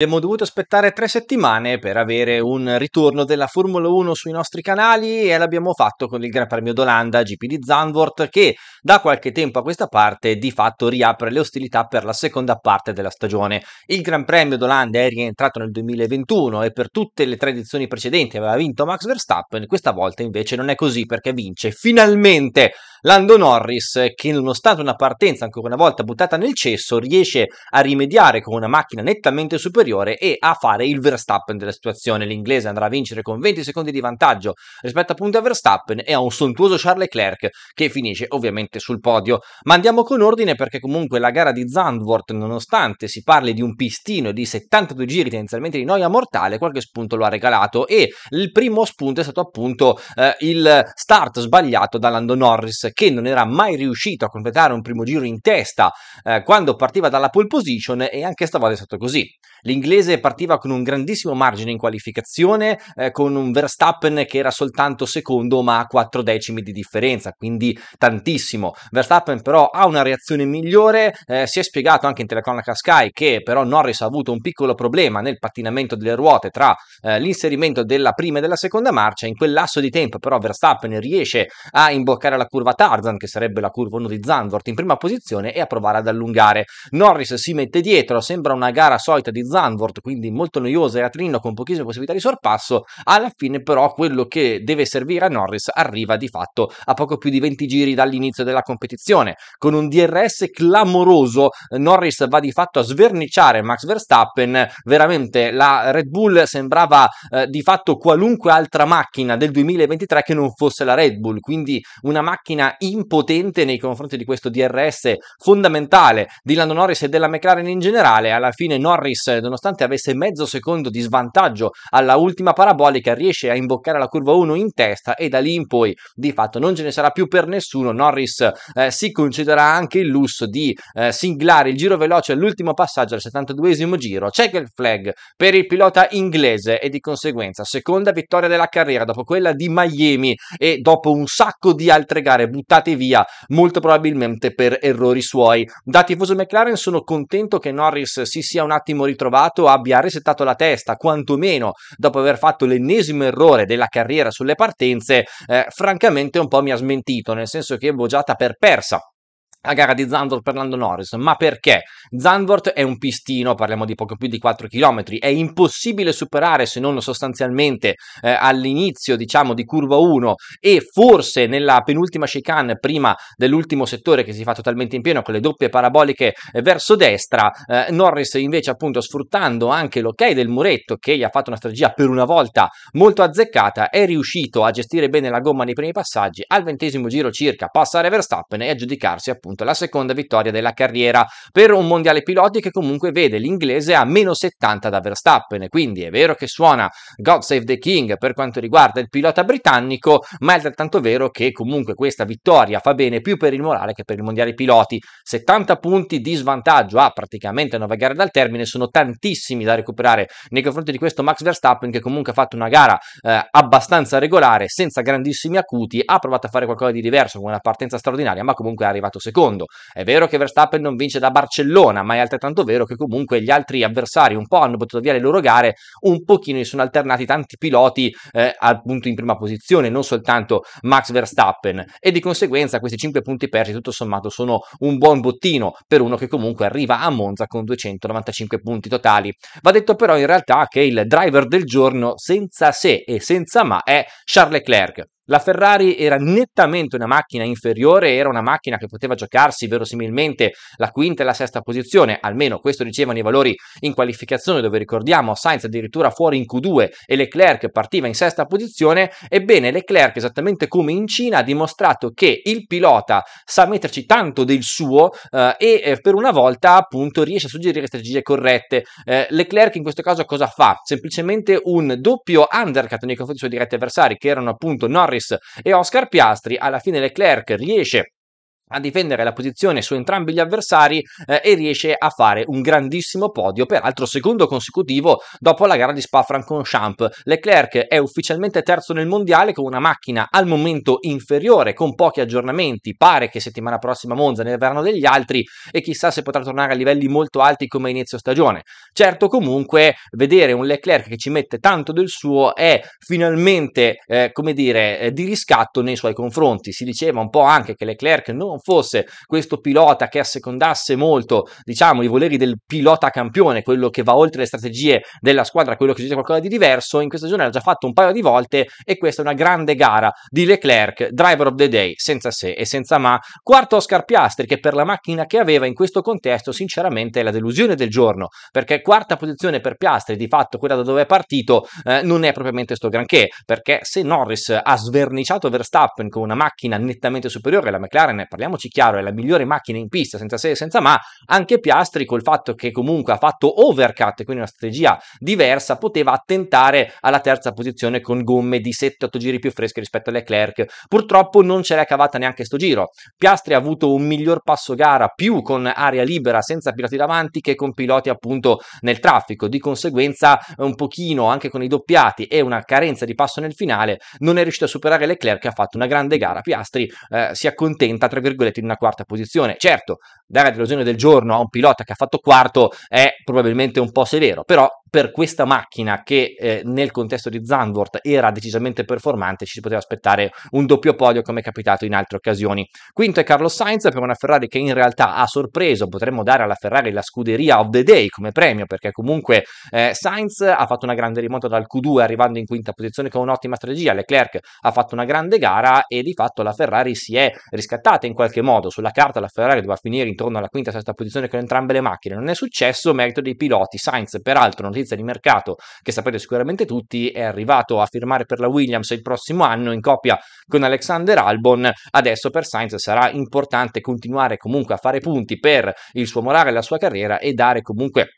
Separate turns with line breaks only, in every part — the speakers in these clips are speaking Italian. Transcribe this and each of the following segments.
Abbiamo dovuto aspettare tre settimane per avere un ritorno della Formula 1 sui nostri canali e l'abbiamo fatto con il Gran Premio d'Olanda GP di Zandvoort che da qualche tempo a questa parte di fatto riapre le ostilità per la seconda parte della stagione. Il Gran Premio d'Olanda è rientrato nel 2021 e per tutte le tre edizioni precedenti aveva vinto Max Verstappen, questa volta invece non è così perché vince finalmente Lando Norris che nonostante una partenza ancora una volta buttata nel cesso riesce a rimediare con una macchina nettamente superiore e a fare il Verstappen della situazione. L'inglese andrà a vincere con 20 secondi di vantaggio rispetto appunto a Verstappen e a un sontuoso Charles Leclerc che finisce ovviamente sul podio. Ma andiamo con ordine perché comunque la gara di Zandvoort nonostante si parli di un pistino di 72 giri tendenzialmente di noia mortale qualche spunto lo ha regalato e il primo spunto è stato appunto eh, il start sbagliato da Lando Norris che non era mai riuscito a completare un primo giro in testa eh, quando partiva dalla pole position e anche stavolta è stato così. L'inglese partiva con un grandissimo margine in qualificazione, eh, con un Verstappen che era soltanto secondo ma a quattro decimi di differenza, quindi tantissimo. Verstappen però ha una reazione migliore, eh, si è spiegato anche in telecronaca Sky che però Norris ha avuto un piccolo problema nel pattinamento delle ruote tra eh, l'inserimento della prima e della seconda marcia, in quel lasso di tempo però Verstappen riesce a imboccare la curva Tarzan, che sarebbe la curva 1 di Zandvoort, in prima posizione e a provare ad allungare. Norris si mette dietro, sembra una gara solita di Zandvoort, quindi molto noiosa e a Trino con pochissime possibilità di sorpasso. Alla fine, però, quello che deve servire a Norris arriva di fatto a poco più di 20 giri dall'inizio della competizione. Con un DRS clamoroso, Norris va di fatto a sverniciare Max Verstappen. Veramente la Red Bull sembrava eh, di fatto qualunque altra macchina del 2023 che non fosse la Red Bull, quindi una macchina impotente nei confronti di questo DRS fondamentale di Lando Norris e della McLaren in generale. Alla fine Norris, nonostante avesse mezzo secondo di svantaggio alla ultima parabolica, riesce a imboccare la curva 1 in testa e da lì in poi di fatto non ce ne sarà più per nessuno. Norris eh, si concederà anche il lusso di eh, singlare il giro veloce all'ultimo passaggio al 72esimo giro. Check il flag per il pilota inglese e di conseguenza seconda vittoria della carriera dopo quella di Miami e dopo un sacco di altre gare buttate via molto probabilmente per errori suoi. Da tifoso McLaren sono contento che Norris si sia un attimo ritrovato, abbia resettato la testa, quantomeno dopo aver fatto l'ennesimo errore della carriera sulle partenze, eh, francamente un po' mi ha smentito, nel senso che avevo già per persa la gara di Zandvoort per Lando Norris, ma perché? Zandvoort è un pistino, parliamo di poco più di 4 km, è impossibile superare se non sostanzialmente eh, all'inizio diciamo di curva 1 e forse nella penultima chicane prima dell'ultimo settore che si fa totalmente in pieno con le doppie paraboliche eh, verso destra, eh, Norris invece appunto sfruttando anche l'ok del muretto che gli ha fatto una strategia per una volta molto azzeccata, è riuscito a gestire bene la gomma nei primi passaggi, al ventesimo giro circa passare Verstappen e aggiudicarsi appunto appunto la seconda vittoria della carriera per un mondiale piloti che comunque vede l'inglese a meno 70 da Verstappen. Quindi è vero che suona God Save the King per quanto riguarda il pilota britannico, ma è altrettanto vero che comunque questa vittoria fa bene più per il morale che per il mondiale piloti. 70 punti di svantaggio a praticamente 9 gare dal termine sono tantissimi da recuperare nei confronti di questo Max Verstappen che comunque ha fatto una gara eh, abbastanza regolare, senza grandissimi acuti, ha provato a fare qualcosa di diverso con una partenza straordinaria, ma comunque è arrivato secondo secondo. È vero che Verstappen non vince da Barcellona, ma è altrettanto vero che comunque gli altri avversari un po' hanno buttato via le loro gare, un pochino si sono alternati tanti piloti eh, appunto in prima posizione, non soltanto Max Verstappen e di conseguenza questi 5 punti persi tutto sommato sono un buon bottino per uno che comunque arriva a Monza con 295 punti totali. Va detto però in realtà che il driver del giorno senza se e senza ma è Charles Leclerc. La Ferrari era nettamente una macchina inferiore, era una macchina che poteva giocarsi verosimilmente la quinta e la sesta posizione, almeno questo dicevano i valori in qualificazione dove ricordiamo Sainz addirittura fuori in Q2 e Leclerc partiva in sesta posizione, ebbene Leclerc esattamente come in Cina ha dimostrato che il pilota sa metterci tanto del suo eh, e eh, per una volta appunto riesce a suggerire strategie corrette. Eh, Leclerc in questo caso cosa fa? Semplicemente un doppio undercut nei confronti dei suoi diretti avversari che erano appunto Norris Norris e Oscar Piastri, alla fine Leclerc riesce a difendere la posizione su entrambi gli avversari eh, e riesce a fare un grandissimo podio, peraltro secondo consecutivo dopo la gara di Spa-Francorchamps. Leclerc è ufficialmente terzo nel mondiale con una macchina al momento inferiore con pochi aggiornamenti, pare che settimana prossima Monza ne avranno degli altri e chissà se potrà tornare a livelli molto alti come a inizio stagione. Certo comunque vedere un Leclerc che ci mette tanto del suo è finalmente eh, come dire eh, di riscatto nei suoi confronti. Si diceva un po' anche che Leclerc non non fosse questo pilota che assecondasse molto, diciamo, i voleri del pilota campione, quello che va oltre le strategie della squadra, quello che succede qualcosa di diverso, in questa stagione l'ha già fatto un paio di volte e questa è una grande gara di Leclerc, driver of the day, senza se e senza ma. Quarto Oscar Piastri che per la macchina che aveva in questo contesto sinceramente è la delusione del giorno, perché quarta posizione per Piastri, di fatto quella da dove è partito, eh, non è propriamente sto granché, perché se Norris ha sverniciato Verstappen con una macchina nettamente superiore alla McLaren, parliamo parliamoci chiaro, è la migliore macchina in pista, senza se e senza ma, anche Piastri col fatto che comunque ha fatto overcut, quindi una strategia diversa, poteva attentare alla terza posizione con gomme di 7-8 giri più fresche rispetto a Leclerc. Purtroppo non ce l'è cavata neanche sto giro. Piastri ha avuto un miglior passo gara più con aria libera senza piloti davanti che con piloti appunto nel traffico, di conseguenza un pochino anche con i doppiati e una carenza di passo nel finale non è riuscito a superare Leclerc che ha fatto una grande gara. Piastri eh, si accontenta tra virgolette virgolette, in una quarta posizione. Certo, dare l'illusione del giorno a un pilota che ha fatto quarto è probabilmente un po' severo, però per questa macchina che eh, nel contesto di Zandvoort era decisamente performante ci si poteva aspettare un doppio podio come è capitato in altre occasioni. Quinto è Carlos Sainz per una Ferrari che in realtà ha sorpreso, potremmo dare alla Ferrari la scuderia of the day come premio perché comunque eh, Sainz ha fatto una grande rimonta dal Q2 arrivando in quinta posizione con un'ottima strategia, Leclerc ha fatto una grande gara e di fatto la Ferrari si è riscattata in qualche modo, sulla carta la Ferrari doveva finire intorno alla quinta e sesta posizione con entrambe le macchine, non è successo merito dei piloti, Sainz peraltro non notizia di mercato che sapete sicuramente tutti, è arrivato a firmare per la Williams il prossimo anno in coppia con Alexander Albon. Adesso per Sainz sarà importante continuare comunque a fare punti per il suo morale e la sua carriera e dare comunque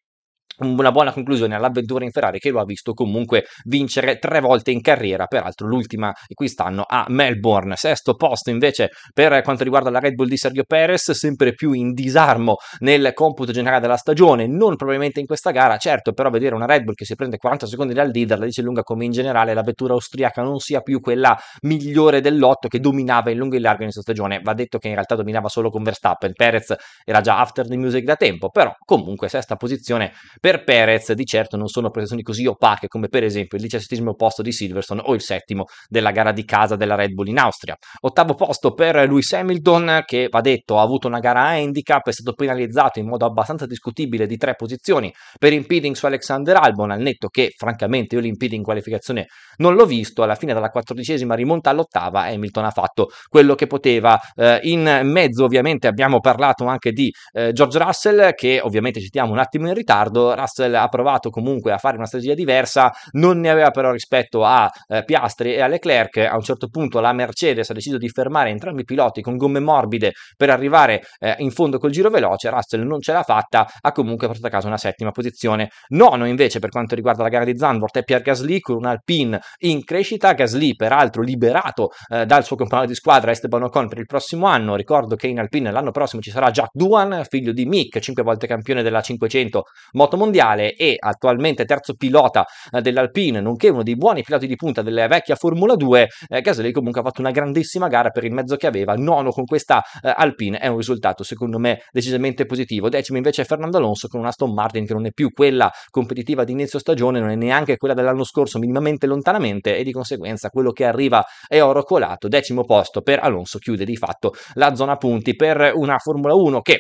una buona conclusione all'avventura in Ferrari che lo ha visto comunque vincere tre volte in carriera, peraltro l'ultima quest'anno a Melbourne. Sesto posto invece per quanto riguarda la Red Bull di Sergio Perez, sempre più in disarmo nel computo generale della stagione, non probabilmente in questa gara, certo però vedere una Red Bull che si prende 40 secondi dal leader la dice lunga come in generale la vettura austriaca non sia più quella migliore dell'otto che dominava in lungo e in largo in questa stagione, va detto che in realtà dominava solo con Verstappen, Perez era già after the music da tempo, però comunque sesta posizione per per Perez di certo non sono prestazioni così opache come per esempio il diciassettesimo posto di Silverstone o il settimo della gara di casa della Red Bull in Austria. Ottavo posto per Lewis Hamilton che va detto ha avuto una gara a handicap, è stato penalizzato in modo abbastanza discutibile di tre posizioni per impeding su Alexander Albon, al netto che francamente io l'impeding in qualificazione non l'ho visto, alla fine dalla quattordicesima rimonta all'ottava Hamilton ha fatto quello che poteva. Eh, in mezzo ovviamente abbiamo parlato anche di eh, George Russell che ovviamente citiamo un attimo in ritardo, Russell ha provato comunque a fare una strategia diversa, non ne aveva però rispetto a eh, Piastri e a Leclerc. A un certo punto la Mercedes ha deciso di fermare entrambi i piloti con gomme morbide per arrivare eh, in fondo col giro veloce. Russell non ce l'ha fatta, ha comunque portato a casa una settima posizione. Nono invece per quanto riguarda la gara di Zandvoort è Pierre Gasly con un Alpine in crescita. Gasly peraltro liberato eh, dal suo compagno di squadra Esteban Ocon per il prossimo anno. Ricordo che in Alpine l'anno prossimo ci sarà Jack Duan, figlio di Mick, cinque volte campione della 500 Moto Mondiale mondiale e attualmente terzo pilota eh, dell'Alpine, nonché uno dei buoni piloti di punta della vecchia Formula 2, eh, Gasly comunque ha fatto una grandissima gara per il mezzo che aveva, nono con questa eh, Alpine, è un risultato secondo me decisamente positivo, decimo invece è Fernando Alonso con una Aston Martin che non è più quella competitiva di inizio stagione, non è neanche quella dell'anno scorso minimamente lontanamente e di conseguenza quello che arriva è oro colato, decimo posto per Alonso chiude di fatto la zona punti per una Formula 1 che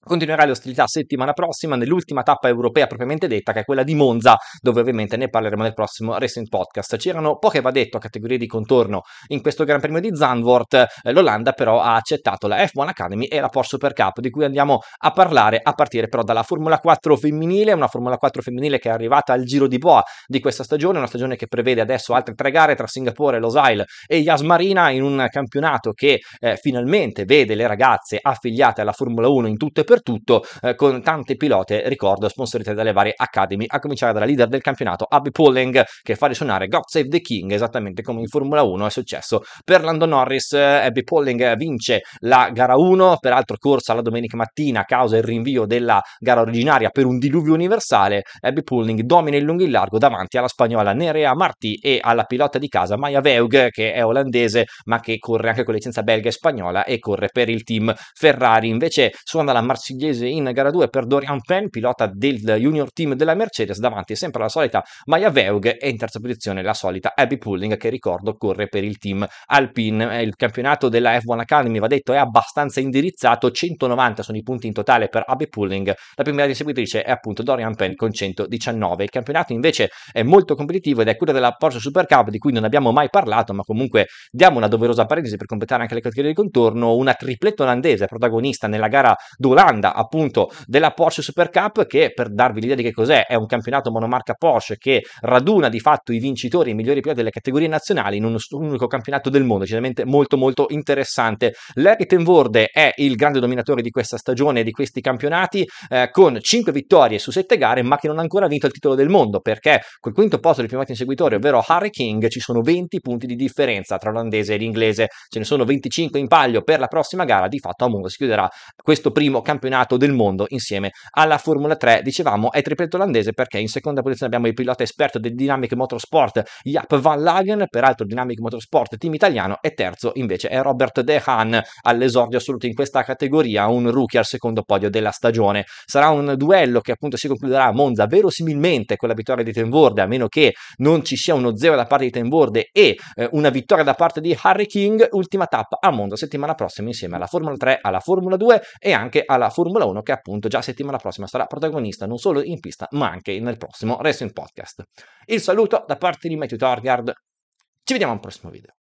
Continuerà le ostilità settimana prossima nell'ultima tappa europea propriamente detta, che è quella di Monza, dove ovviamente ne parleremo nel prossimo Racing Podcast. C'erano poche, va detto, categorie di contorno in questo Gran Premio di Zandvoort. Eh, L'Olanda però ha accettato la F1 Academy e la Porsche Super Cup, di cui andiamo a parlare a partire però dalla Formula 4 femminile, una Formula 4 femminile che è arrivata al giro di boa di questa stagione, una stagione che prevede adesso altre tre gare tra Singapore, Losail e Yas Marina in un campionato che eh, finalmente vede le ragazze affiliate alla Formula 1 in tutto e per dappertutto eh, con tante pilote, ricordo, sponsorite dalle varie academy, a cominciare dalla leader del campionato Abby Polling che fa risuonare God Save the King, esattamente come in Formula 1 è successo per Lando Norris. Eh, Abby Polling vince la gara 1, peraltro corsa la domenica mattina a causa del rinvio della gara originaria per un diluvio universale. Abby Polling domina il lungo e il largo davanti alla spagnola Nerea Marti e alla pilota di casa Maya Veug che è olandese ma che corre anche con licenza belga e spagnola e corre per il team Ferrari. Invece suona la Marseille marsigliese in gara 2 per Dorian Penn, pilota del junior team della Mercedes, davanti sempre alla solita Maya Veug e in terza posizione la solita Abby Pulling che ricordo corre per il team Alpine. Eh, il campionato della F1 Academy, va detto, è abbastanza indirizzato, 190 sono i punti in totale per Abby Pulling, la prima inseguitrice è appunto Dorian Penn con 119. Il campionato invece è molto competitivo ed è quello della Porsche Super Cup di cui non abbiamo mai parlato, ma comunque diamo una doverosa parentesi per completare anche le categorie di contorno, una tripletta olandese protagonista nella gara Dolan propaganda appunto della Porsche Super Cup che per darvi l'idea di che cos'è è un campionato monomarca Porsche che raduna di fatto i vincitori e i migliori piloti delle categorie nazionali in un unico campionato del mondo, decisamente molto molto interessante. L'Eritenvorde è il grande dominatore di questa stagione e di questi campionati eh, con 5 vittorie su 7 gare ma che non ha ancora vinto il titolo del mondo perché col quinto posto del primo inseguitore ovvero Harry King ci sono 20 punti di differenza tra l'olandese e l'inglese, ce ne sono 25 in palio per la prossima gara, di fatto a Monza si chiuderà questo primo campionato campionato del mondo insieme alla Formula 3. Dicevamo è tripletto olandese perché in seconda posizione abbiamo il pilota esperto del Dynamic Motorsport Jaap Van Lagen, peraltro Dynamic Motorsport team italiano, e terzo invece è Robert De Haan all'esordio assoluto in questa categoria, un rookie al secondo podio della stagione. Sarà un duello che appunto si concluderà a Monza verosimilmente con la vittoria di Tenvorde, a meno che non ci sia uno zero da parte di Tenvorde e eh, una vittoria da parte di Harry King, ultima tappa a Monza settimana prossima insieme alla Formula 3, alla Formula 2 e anche alla alla Formula 1 che appunto già settimana prossima sarà protagonista non solo in pista ma anche nel prossimo Racing Podcast. Il saluto da parte di Matthew Targard, ci vediamo al prossimo video.